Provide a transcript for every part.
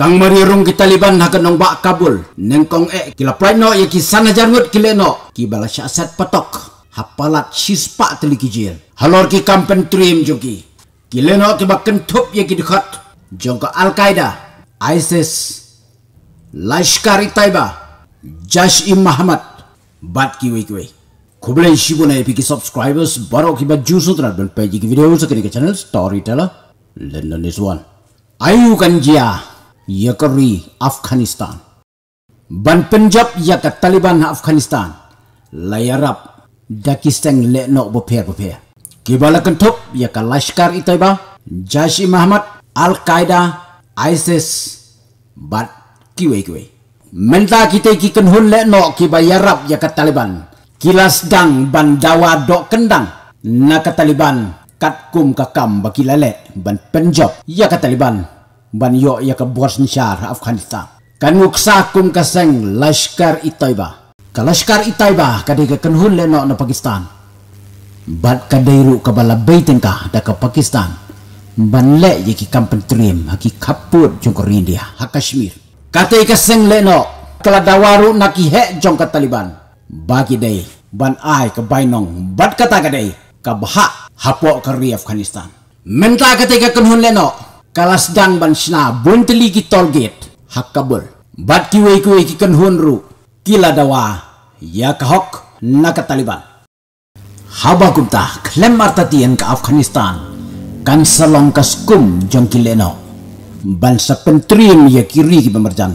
Tang mari kita liban hak nong ba Kabul. Neng kong e kila plai no ya ki sana jarwet kile no. Ki bala syasat patok. Hapalat sispa teli kijil. Halor ki kampen trim jogi Kile no ki bakken tup ya ki dekat. Jongka Al-Qaeda, ISIS, Lashkari Taiba, Jash i Muhammad. Bat ki wei kwe. Kubelen shibu na epiki subscribers baro ki ba jusu tra dan page ki video sakri channel Storyteller. Lennon is one. Ayu kan jia yakari afghanistan ban punjab yak taliban afghanistan layarap dakistang le no bo pher bo pher kibalakan thop yak lashkar itaiba jashi e mahamad al Qaeda, isis bat Kiwe Kiwe. menta kita ki kan hun le no ki ba yarap yak taliban kilas dang ban dawa do kendang na ka taliban kat kum kakam bakilale ban punjab yak taliban ban yo ya ke bosnshar afghanistan kan muksa kum kaseng lashkar itaiba ka lashkar itaiba ka de ke le no na pakistan bat ka ru ka bala beitengka da ke pakistan ban le ye ki kam pentrim ha kaput jong ke india ha kashmir ka te ke seng le no kala dawaru na ki he jong ke taliban bagi dei ban ai ke bainong bat kata ka dei ka bahak hapok ke afghanistan menta ketika kenhun lenok kalas dang ban sna bun tali ki tol gate hakabur bat ki wei ki wei ki kan honru kila dawa ya kahok na ka taliban haba gumta klem marta ti en ka afghanistan kan salong kas kum jong ki leno ban sa pentrim ya kiri ri ki bamarjan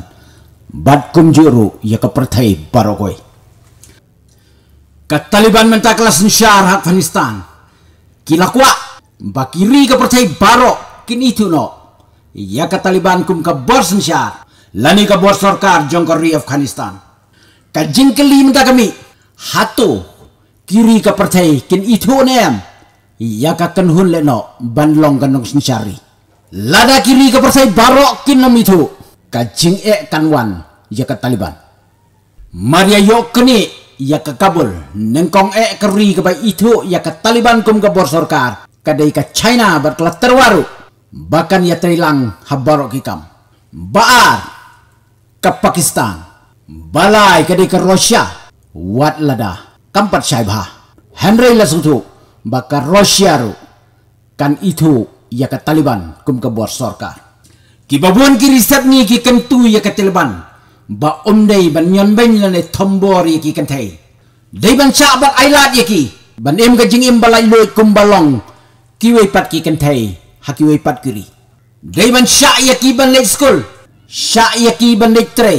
bat kum juru ya ka perthai barokoi ka taliban menta kelas nshar afghanistan kila kuat Bakiri ke percaya barok kinituno yaka taliban kum ka borsen sya lani ka bor sarkar jongkor ri afghanistan ka jingkeli minta kami hatu kiri ka pertai kin itu nem yaka tenhun le no banlong kanung sinsari lada kiri ka pertai barok kin nem itu ka jing e kanwan yaka taliban maria yok kini yaka kabul nengkong e keri ka bai itu yaka taliban kum ka bor sarkar kadai ka china berkelat terwaruk bakan ya terilang habarok ikam. Baar ke Pakistan. Balai ke di ke Rusia. Wat lada kampat syaibha. Henry langsung tu bakar Rusia ru. Kan itu ya ke Taliban kum ke buar sorka. babuan ki riset ni ki kentu ya ke Taliban. Ba omdei ban nyon bain lane tombor ki kentai. Dei ban syabat ailat ya ki. Ban em ke jing balai loik kum balong. Kiwe pat ki kentai haki wai pat kiri. Dai man sya ya ki ban lek skul. Sya ya ki ban lek tre.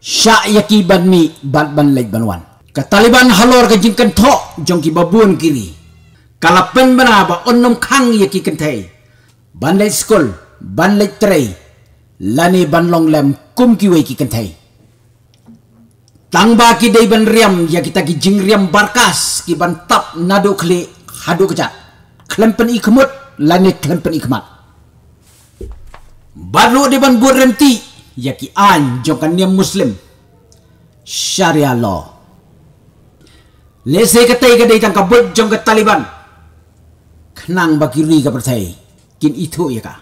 Sya ya ban ni ban ban lek ban wan. Ka Taliban halor ka jing kan tho jong ki babun kiri. Kala pen bana ba onnom khang ya kan thai. Ban lek school, ban lek tre. Lani ban long lem kum ki wai ki kan thai. Tang ba ki dai ban riam ya ki ta ki jing riam barkas ki ban tap nado kli hadu kejat. Klempen i kemut langit dengan penikmat. Baru dia pun berhenti. Ya ki anjokan yang muslim. Syariah law. Lesai kata ika dia tangkap berjong ke Taliban. Kenang bagi ri ke percaya. Kini itu ya ka.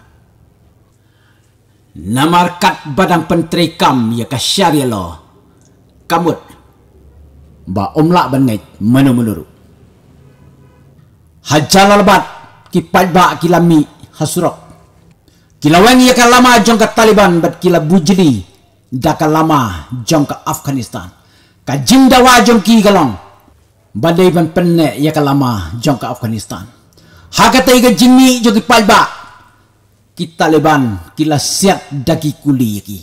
kat badang pentri kam ya ka syariah law. Kamut. Ba omlak banget menu-menuru. Hajjal al ki pajba ki lami hasurok ki lawangi ya lama jonga taliban bat ki la bujri daka lama jonga afghanistan ka jinda wa jonki galong badai ban penne ya lama jonga afghanistan hakata ga jinni jogi pajba ki taliban ki la siap daki kuli ki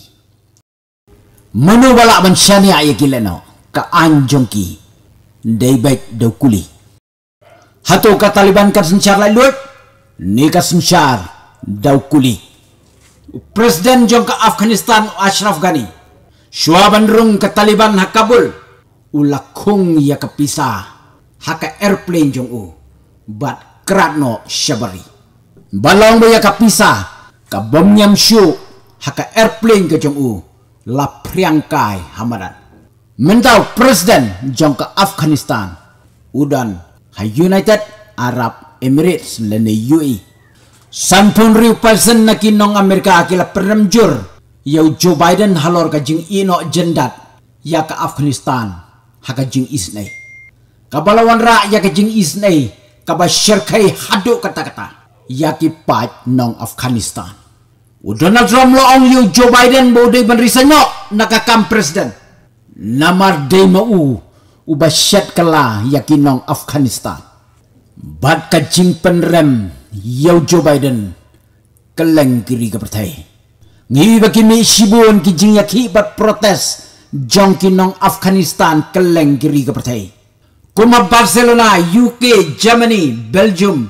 manu bala ban syania ya ki leno ka anjongki dei bait do kuli hatao ka taliban karasantsara lay loatra ny Kuli. Presiden president jonka afghanistan ashraf gany soavanyrogny ka taliban ha kabol olakogny iakapisa haka airplane jon u. bat kratno shabari mbalaogny mbo iakapisa ka bomigny am sio haka airplane ka jon o Hamadan. hamarat Presiden president jonka afghanistan udan Hai United Arab Emirates lene UAE. Sampun riu pasen naki nong Amerika akila peremjur. Ya Joe Biden halor ka jing ino jendat. Ya ke Afghanistan. Haka jing isnei. Kabalawan rak ya ke jing isnei. Kaba syirkai haduk kata-kata. Ya ke pat nong Afghanistan. U Donald Trump lo ong yu Joe Biden bodoh benri senyok. Naka kam presiden. Namar day mau ubasyat kala yakinong Afghanistan. Bat kajing penrem yau Joe Biden keleng kiri ke pertai. Ngiwi bagi mi isibuan kijing yaki bat protes jongkinong Afghanistan keleng kiri ke pertai. Kuma Barcelona, UK, Germany, Belgium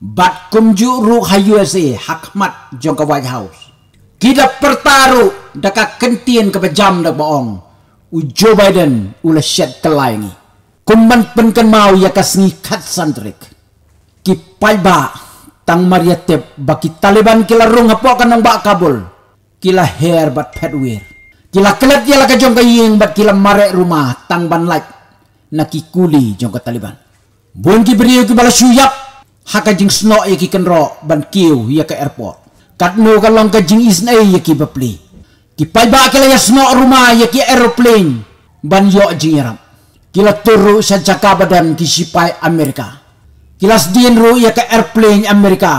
bat kumju ruha USA hakmat jongka White House. Kita pertaruh dekat kentian kebejam dek boong u Joe Biden u la shed kelai ni. Kumban penkan mau ya kasni kat santrik. Ki ba tang maria ya tep bagi Taliban kila rung apa akan nang bak Kabul. Kila hair bat petwir. Kila kelet kila ya kejong ke ying bat kila marek rumah tang ban laik. Naki kuli jong Taliban. Buen ki beriyo ki bala syuyap. Haka jing snok ya ki kenro ban kiw ya ke airport. Kat mo kalong ke jing isnei ya ki bapli ki paiba kila ya sno ruma ya ki aeroplane ban yo jingiram kila turu sa jakaba dan ki sipai amerika kila sdin ru ya ka aeroplane amerika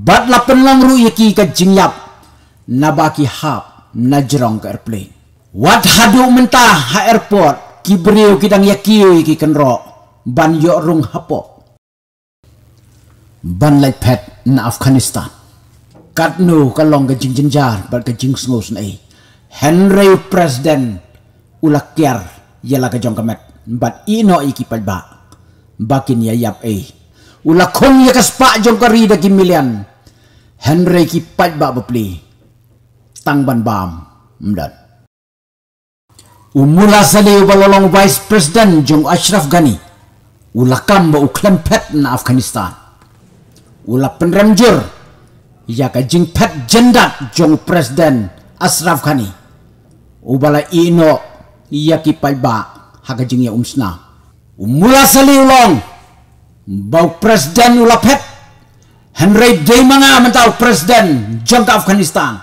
bat lapen lang ru ya ki ka jingyap na ba ki hap na jerong aeroplane wat hadu mentah ha airport ki breu ki dang ya ki ki kenro ban yo rung hapo ban lai pet na afghanistan kat nu ka long ka jing jinjar ba ka jing snos na Henry President Ulakir ialah kejong kemet bat ino iki palba bakin ya yap eh ulakon ya kespak jong kari daging milian Henry ki palba bepli tangban bam mdan umula sali ubalolong Vice President jong Ashraf Ghani ulakam ba uklem na Afghanistan ulak penremjur ya kajing pet jendak jong President Asraf Kani, Ubala ino iya ki palba haga jingya umsna. Umula sali ulong. Bau presiden ulapet Henry Daimanga mentau presiden jangka Afghanistan.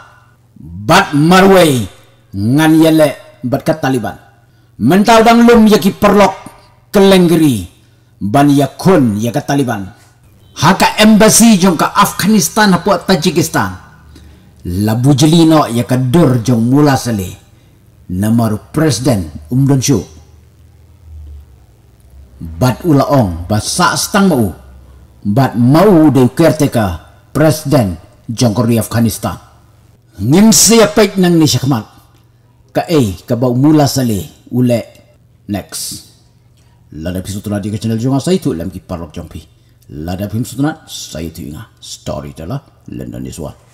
Bat marwe ngan yele bat kat Taliban. Mentau bang lum ya ki perlok kelenggeri. Ban yakun kun kat Taliban. Haka embassy jangka Afghanistan apuat Tajikistan labu jelino ya kedur jong mula nama ru presiden umdon syu bat ula ong basak stang mau bat mau de kerteka presiden jong korea afghanistan ngim sia pek nang ni syakmat ka ei ka bau mula sali ule next lada episode tu ke channel jong asai tu lam ki parlok jong pi lada episode tu saya tu ingat story lah london is one